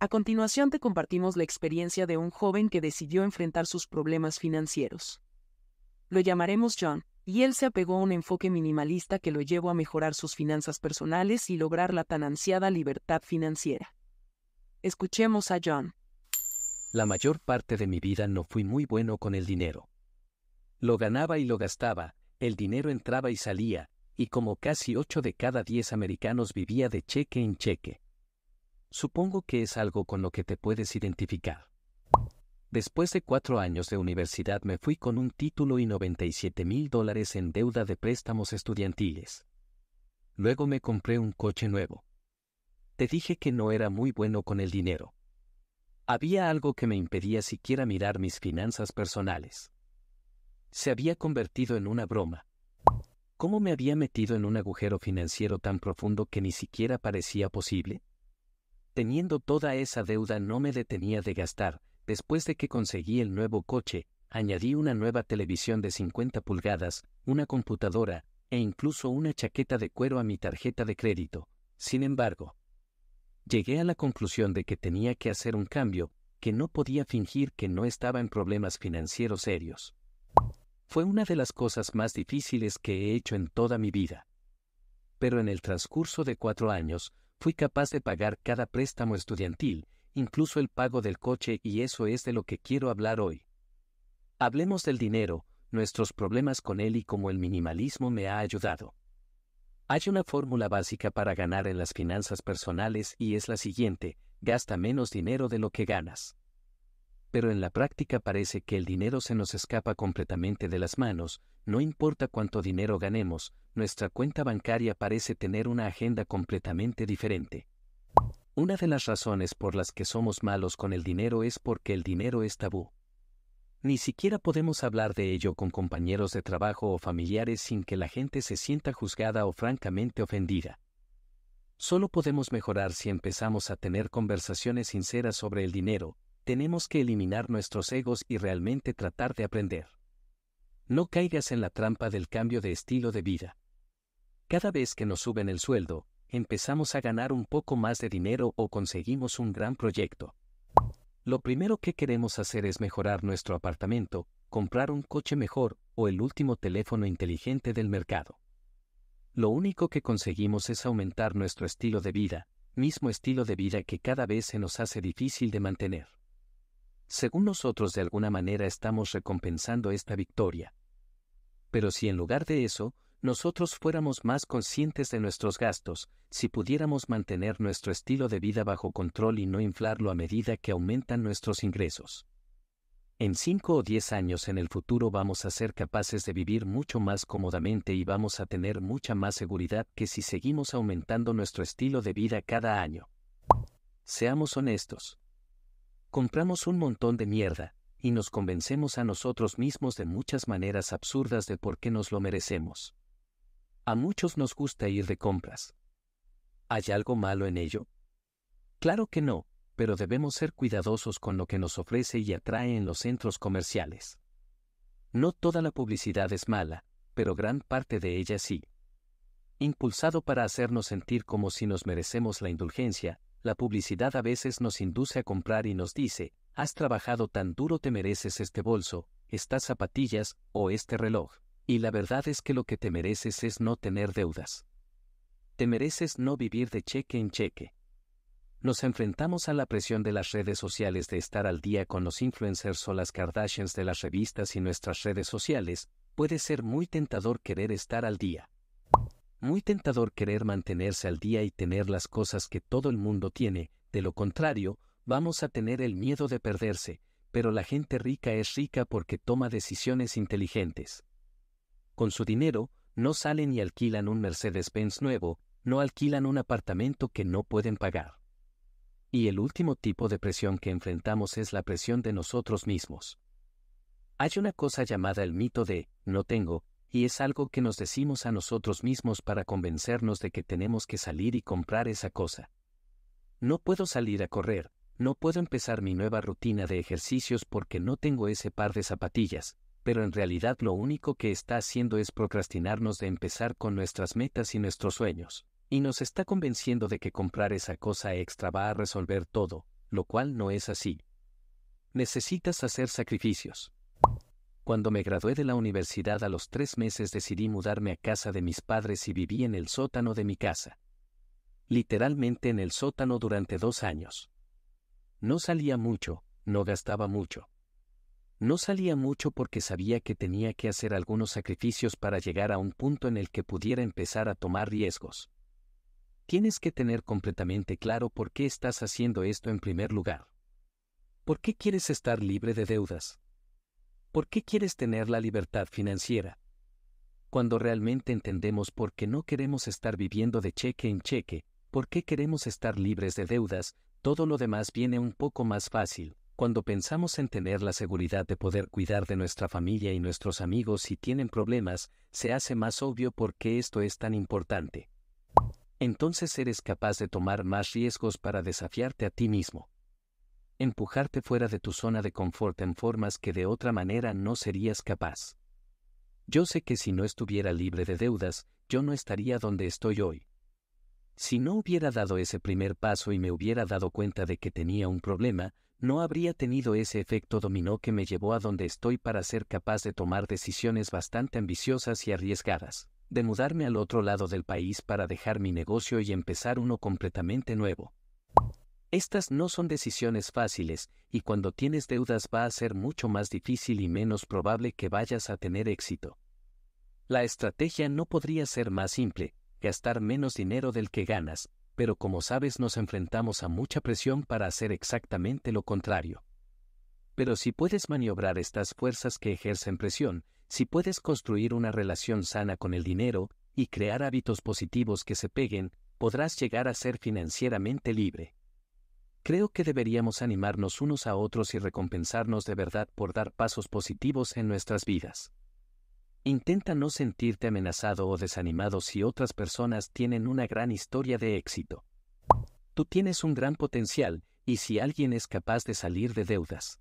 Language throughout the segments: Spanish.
A continuación te compartimos la experiencia de un joven que decidió enfrentar sus problemas financieros. Lo llamaremos John, y él se apegó a un enfoque minimalista que lo llevó a mejorar sus finanzas personales y lograr la tan ansiada libertad financiera. Escuchemos a John. La mayor parte de mi vida no fui muy bueno con el dinero. Lo ganaba y lo gastaba, el dinero entraba y salía, y como casi 8 de cada 10 americanos vivía de cheque en cheque. Supongo que es algo con lo que te puedes identificar. Después de cuatro años de universidad me fui con un título y 97 mil dólares en deuda de préstamos estudiantiles. Luego me compré un coche nuevo. Te dije que no era muy bueno con el dinero. Había algo que me impedía siquiera mirar mis finanzas personales. Se había convertido en una broma. ¿Cómo me había metido en un agujero financiero tan profundo que ni siquiera parecía posible? Teniendo toda esa deuda no me detenía de gastar, después de que conseguí el nuevo coche, añadí una nueva televisión de 50 pulgadas, una computadora, e incluso una chaqueta de cuero a mi tarjeta de crédito. Sin embargo, llegué a la conclusión de que tenía que hacer un cambio, que no podía fingir que no estaba en problemas financieros serios. Fue una de las cosas más difíciles que he hecho en toda mi vida. Pero en el transcurso de cuatro años, Fui capaz de pagar cada préstamo estudiantil, incluso el pago del coche y eso es de lo que quiero hablar hoy. Hablemos del dinero, nuestros problemas con él y cómo el minimalismo me ha ayudado. Hay una fórmula básica para ganar en las finanzas personales y es la siguiente, gasta menos dinero de lo que ganas pero en la práctica parece que el dinero se nos escapa completamente de las manos, no importa cuánto dinero ganemos, nuestra cuenta bancaria parece tener una agenda completamente diferente. Una de las razones por las que somos malos con el dinero es porque el dinero es tabú. Ni siquiera podemos hablar de ello con compañeros de trabajo o familiares sin que la gente se sienta juzgada o francamente ofendida. Solo podemos mejorar si empezamos a tener conversaciones sinceras sobre el dinero, tenemos que eliminar nuestros egos y realmente tratar de aprender. No caigas en la trampa del cambio de estilo de vida. Cada vez que nos suben el sueldo, empezamos a ganar un poco más de dinero o conseguimos un gran proyecto. Lo primero que queremos hacer es mejorar nuestro apartamento, comprar un coche mejor o el último teléfono inteligente del mercado. Lo único que conseguimos es aumentar nuestro estilo de vida, mismo estilo de vida que cada vez se nos hace difícil de mantener según nosotros de alguna manera estamos recompensando esta victoria. Pero si en lugar de eso, nosotros fuéramos más conscientes de nuestros gastos, si pudiéramos mantener nuestro estilo de vida bajo control y no inflarlo a medida que aumentan nuestros ingresos. En 5 o 10 años en el futuro vamos a ser capaces de vivir mucho más cómodamente y vamos a tener mucha más seguridad que si seguimos aumentando nuestro estilo de vida cada año. Seamos honestos compramos un montón de mierda, y nos convencemos a nosotros mismos de muchas maneras absurdas de por qué nos lo merecemos. A muchos nos gusta ir de compras. ¿Hay algo malo en ello? Claro que no, pero debemos ser cuidadosos con lo que nos ofrece y atrae en los centros comerciales. No toda la publicidad es mala, pero gran parte de ella sí. Impulsado para hacernos sentir como si nos merecemos la indulgencia, la publicidad a veces nos induce a comprar y nos dice, has trabajado tan duro te mereces este bolso, estas zapatillas o este reloj. Y la verdad es que lo que te mereces es no tener deudas. Te mereces no vivir de cheque en cheque. Nos enfrentamos a la presión de las redes sociales de estar al día con los influencers o las Kardashians de las revistas y nuestras redes sociales, puede ser muy tentador querer estar al día. Muy tentador querer mantenerse al día y tener las cosas que todo el mundo tiene, de lo contrario, vamos a tener el miedo de perderse, pero la gente rica es rica porque toma decisiones inteligentes. Con su dinero, no salen y alquilan un Mercedes-Benz nuevo, no alquilan un apartamento que no pueden pagar. Y el último tipo de presión que enfrentamos es la presión de nosotros mismos. Hay una cosa llamada el mito de no tengo, y es algo que nos decimos a nosotros mismos para convencernos de que tenemos que salir y comprar esa cosa. No puedo salir a correr, no puedo empezar mi nueva rutina de ejercicios porque no tengo ese par de zapatillas, pero en realidad lo único que está haciendo es procrastinarnos de empezar con nuestras metas y nuestros sueños, y nos está convenciendo de que comprar esa cosa extra va a resolver todo, lo cual no es así. Necesitas hacer sacrificios. Cuando me gradué de la universidad a los tres meses decidí mudarme a casa de mis padres y viví en el sótano de mi casa. Literalmente en el sótano durante dos años. No salía mucho, no gastaba mucho. No salía mucho porque sabía que tenía que hacer algunos sacrificios para llegar a un punto en el que pudiera empezar a tomar riesgos. Tienes que tener completamente claro por qué estás haciendo esto en primer lugar. ¿Por qué quieres estar libre de deudas? ¿Por qué quieres tener la libertad financiera? Cuando realmente entendemos por qué no queremos estar viviendo de cheque en cheque, por qué queremos estar libres de deudas, todo lo demás viene un poco más fácil. Cuando pensamos en tener la seguridad de poder cuidar de nuestra familia y nuestros amigos si tienen problemas, se hace más obvio por qué esto es tan importante. Entonces eres capaz de tomar más riesgos para desafiarte a ti mismo empujarte fuera de tu zona de confort en formas que de otra manera no serías capaz. Yo sé que si no estuviera libre de deudas, yo no estaría donde estoy hoy. Si no hubiera dado ese primer paso y me hubiera dado cuenta de que tenía un problema, no habría tenido ese efecto dominó que me llevó a donde estoy para ser capaz de tomar decisiones bastante ambiciosas y arriesgadas, de mudarme al otro lado del país para dejar mi negocio y empezar uno completamente nuevo estas no son decisiones fáciles, y cuando tienes deudas va a ser mucho más difícil y menos probable que vayas a tener éxito. La estrategia no podría ser más simple, gastar menos dinero del que ganas, pero como sabes nos enfrentamos a mucha presión para hacer exactamente lo contrario. Pero si puedes maniobrar estas fuerzas que ejercen presión, si puedes construir una relación sana con el dinero y crear hábitos positivos que se peguen, podrás llegar a ser financieramente libre. Creo que deberíamos animarnos unos a otros y recompensarnos de verdad por dar pasos positivos en nuestras vidas. Intenta no sentirte amenazado o desanimado si otras personas tienen una gran historia de éxito. Tú tienes un gran potencial, y si alguien es capaz de salir de deudas.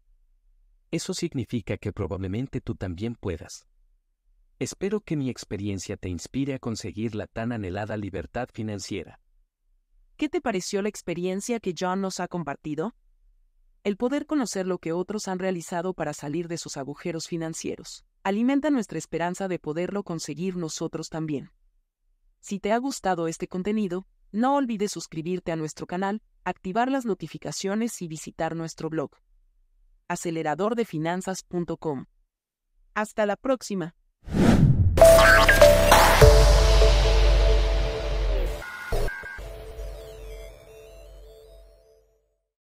Eso significa que probablemente tú también puedas. Espero que mi experiencia te inspire a conseguir la tan anhelada libertad financiera. ¿Qué te pareció la experiencia que John nos ha compartido? El poder conocer lo que otros han realizado para salir de sus agujeros financieros alimenta nuestra esperanza de poderlo conseguir nosotros también. Si te ha gustado este contenido, no olvides suscribirte a nuestro canal, activar las notificaciones y visitar nuestro blog aceleradordefinanzas.com. Hasta la próxima.